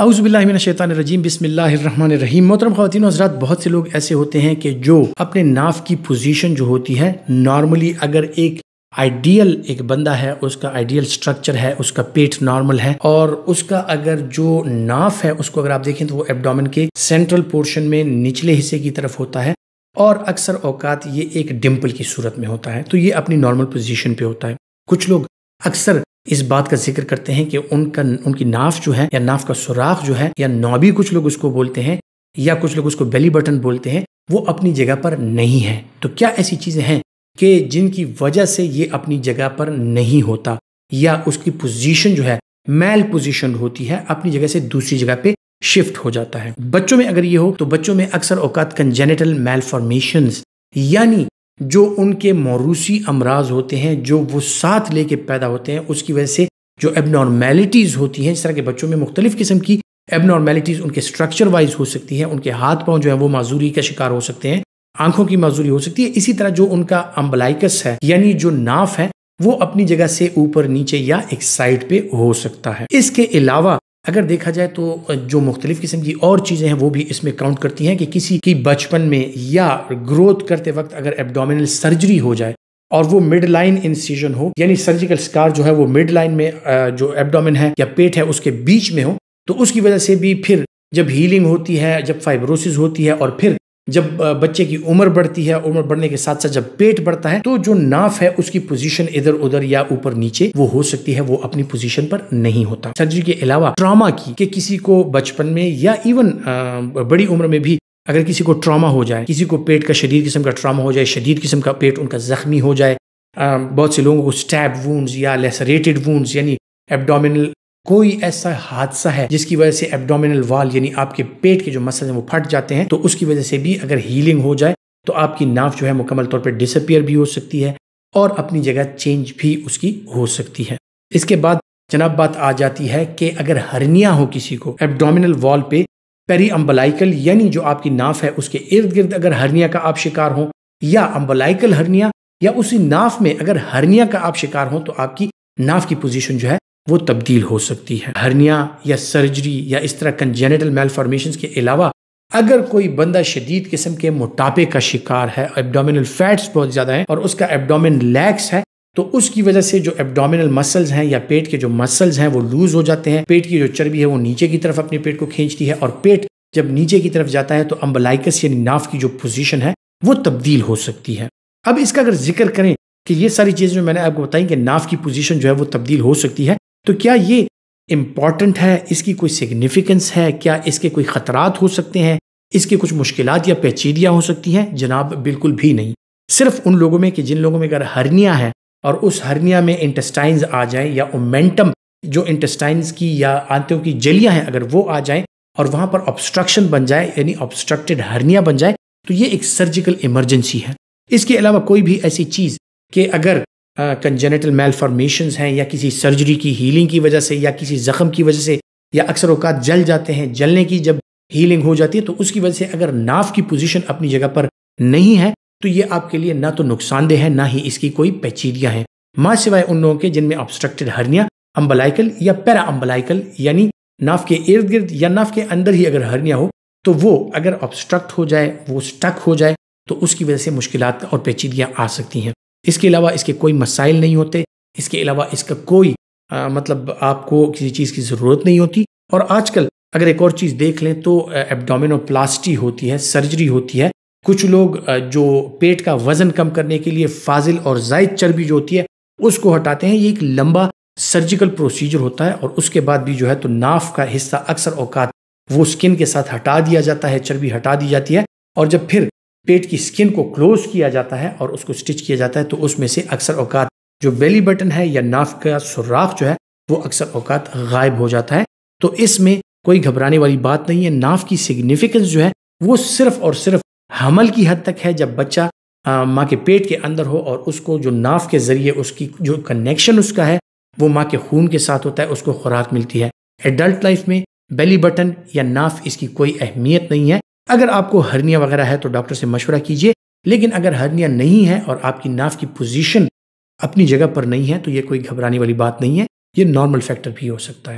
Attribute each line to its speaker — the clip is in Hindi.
Speaker 1: अउज़बिल्लाशैतानरजीम बिसमीम मोहतरम खातिन हजरात बहुत से लोग ऐसे होते हैं कि जो अपने नाफ की पोजीशन जो होती है नॉर्मली अगर एक आइडियल एक बंदा है उसका आइडियल स्ट्रक्चर है उसका पेट नॉर्मल है और उसका अगर जो नाफ है उसको अगर आप देखें तो वो एबडामिन के सेंट्रल पोर्शन में निचले हिस्से की तरफ होता है और अक्सर औकात ये एक डिम्पल की सूरत में होता है तो ये अपनी नॉर्मल पोजिशन पे होता है कुछ लोग अक्सर इस बात का जिक्र करते हैं कि उनका उनकी नाफ जो है या नाफ का सुराख जो है या नौबी कुछ लोग उसको बोलते हैं या कुछ लोग उसको बेली बटन बोलते हैं वो अपनी जगह पर नहीं है तो क्या ऐसी चीज़ें हैं कि जिनकी वजह से ये अपनी जगह पर नहीं होता या उसकी पोजीशन जो है मेल पोजीशन होती है अपनी जगह से दूसरी जगह पे शिफ्ट हो जाता है बच्चों में अगर ये हो तो बच्चों में अक्सर औकात कंजेनेटल मेल फॉर्मेशन यानी जो उनके मौरूसी अमराज होते हैं जो वो साथ लेके पैदा होते हैं उसकी वजह से जो एबनॉर्मेलिटीज़ होती हैं इस तरह के बच्चों में मुख्तलिफ़ किस्म की एबनॉर्मेलिटीज़ उनके स्ट्रक्चर वाइज हो सकती हैं उनके हाथ पाँव जो है वो माजूरी का शिकार हो सकते हैं आंखों की माजूरी हो सकती है इसी तरह जो उनका अम्बलाइकस है यानी जो नाफ है वो अपनी जगह से ऊपर नीचे या एक साइड पे हो सकता है इसके अलावा अगर देखा जाए तो जो मुख्तलिफ़ किस्म की और चीज़ें हैं वो भी इसमें काउंट करती हैं कि किसी की बचपन में या ग्रोथ करते वक्त अगर एबडोमिनल सर्जरी हो जाए और वो मिड लाइन इंसीजन हो यानी सर्जिकल स्कार जो है वो मिड लाइन में जो एबडोमिन है या पेट है उसके बीच में हो तो उसकी वजह से भी फिर जब हीलिंग होती है जब फाइब्रोसिस होती है और फिर जब बच्चे की उम्र बढ़ती है उम्र बढ़ने के साथ साथ जब पेट बढ़ता है तो जो नाफ है उसकी पोजीशन इधर उधर या ऊपर नीचे वो हो सकती है वो अपनी पोजीशन पर नहीं होता सर्जरी के अलावा ट्रामा की कि किसी को बचपन में या इवन बड़ी उम्र में भी अगर किसी को ट्रामा हो जाए किसी को पेट का शरीर किस्म का ट्रामा हो जाए शरीर किस्म का पेट उनका जख्मी हो जाए बहुत से लोगों को स्टैब वूंड्स या लेसरेटेड वूंड्स यानी एबडोमिनल कोई ऐसा हादसा है जिसकी वजह से एब्डोमिनल वाल यानी आपके पेट के जो मसल हैं वो फट जाते हैं तो उसकी वजह से भी अगर हीलिंग हो जाए तो आपकी नाव जो है मुकम्मल तौर पर डिसअपियर भी हो सकती है और अपनी जगह चेंज भी उसकी हो सकती है इसके बाद जनाब बात आ जाती है कि अगर हरनिया हो किसी को एब्डोमिनल वॉल पे पेरी अम्बलाइकल यानी जो आपकी नाफ है उसके इर्द गिर्द अगर हरनिया का आप शिकार हो या अम्बलाइकल हरनिया या उसी नाफ में अगर हरनिया का आप शिकार हो तो आपकी नाफ की पोजीशन जो है वो तब्दील हो सकती है हरनिया या सर्जरी या इस तरह कंजेनेटल मेलफॉर्मेशन के अलावा अगर कोई बंदा शदीद किस्म के मोटापे का शिकार है एबडामिनल फैट्स बहुत ज़्यादा हैं और उसका एबडामिन लैक्स है तो उसकी वजह से जो एबडामिनल मसल्स हैं या पेट के जो मसल्स हैं वो लूज हो जाते हैं पेट की जो चर्बी है वो नीचे की तरफ अपने पेट को खींचती है और पेट जब नीचे की तरफ जाता है तो अम्बलाइकस यानी नाफ की जो पोजिशन है वो तब्दील हो सकती है अब इसका अगर जिक्र करें कि ये सारी चीज़ मैंने आपको बताई कि नाफ की पोजिशन जो है वो तब्दील हो सकती है तो क्या ये इम्पॉर्टेंट है इसकी कोई सिग्निफिकेंस है क्या इसके कोई ख़तरात हो सकते हैं इसकी कुछ मुश्किल या पेचीदियाँ हो सकती हैं जनाब बिल्कुल भी नहीं सिर्फ उन लोगों में कि जिन लोगों में अगर हरनिया है और उस हरनिया में इंटेस्टाइन्स आ जाए या ओमेंटम जो इंटेस्टाइन्स की या आंतों की जलियाँ हैं अगर वो आ जाए और वहाँ पर ऑब्स्ट्रक्शन बन जाए यानी ऑब्स्ट्रक्टेड हरनिया बन जाए तो ये एक सर्जिकल इमरजेंसी है इसके अलावा कोई भी ऐसी चीज़ कि अगर कंजेनेटल फॉर्मेशन हैं या किसी सर्जरी की हीलिंग की वजह से या किसी जख्म की वजह से या अक्सर अवकात जल जाते हैं जलने की जब हीलिंग हो जाती है तो उसकी वजह से अगर नाफ की पोजिशन अपनी जगह पर नहीं है तो ये आपके लिए ना तो नुकसानदेह है ना ही इसकी कोई पेचीदियाँ हैं माँ सिवाय उन लोगों के जिनमें ऑब्स्ट्रक्टेड हरनिया अम्बलाइकल या पैरा अम्बलाइकल यानी नाफ के इर्द गिर्द या नाफ के अंदर ही अगर हरनिया हो तो वो अगर ऑब्स्ट्रक्ट हो जाए वो स्टक हो जाए तो उसकी वजह से मुश्किल और पेचीदियाँ आ सकती हैं इसके अलावा इसके कोई मसाइल नहीं होते इसके अलावा इसका कोई आ, मतलब आपको किसी चीज़ की ज़रूरत नहीं होती और आजकल अगर एक और चीज़ देख लें तो एबडोमिनोप्लास्टी होती है सर्जरी होती है कुछ लोग जो पेट का वजन कम करने के लिए फाजिल और जायद चर्बी जो होती है उसको हटाते हैं ये एक लंबा सर्जिकल प्रोसीजर होता है और उसके बाद भी जो है तो नाफ का हिस्सा अक्सर औकात वो स्किन के साथ हटा दिया जाता है चर्बी हटा दी जाती है और जब फिर पेट की स्किन को क्लोज किया जाता है और उसको स्टिच किया जाता है तो उसमें से अक्सर अवकात जो बेली बटन है या नाफ का सुराख जो है वो अक्सर अवकात गायब हो जाता है तो इसमें कोई घबराने वाली बात नहीं है नाफ की सिग्निफिकेंस जो है वो सिर्फ और सिर्फ हमल की हद तक है जब बच्चा माँ के पेट के अंदर हो और उसको जो नाफ के ज़रिए उसकी जो कनेक्शन उसका है वो माँ के खून के साथ होता है उसको खुराक मिलती है एडल्ट लाइफ में बेली बटन या नाफ इसकी कोई अहमियत नहीं है अगर आपको हर्निया वगैरह है तो डॉक्टर से मशवरा कीजिए लेकिन अगर हर्निया नहीं है और आपकी नाफ की पोजीशन अपनी जगह पर नहीं है तो ये कोई घबराने वाली बात नहीं है ये नॉर्मल फैक्टर भी हो सकता है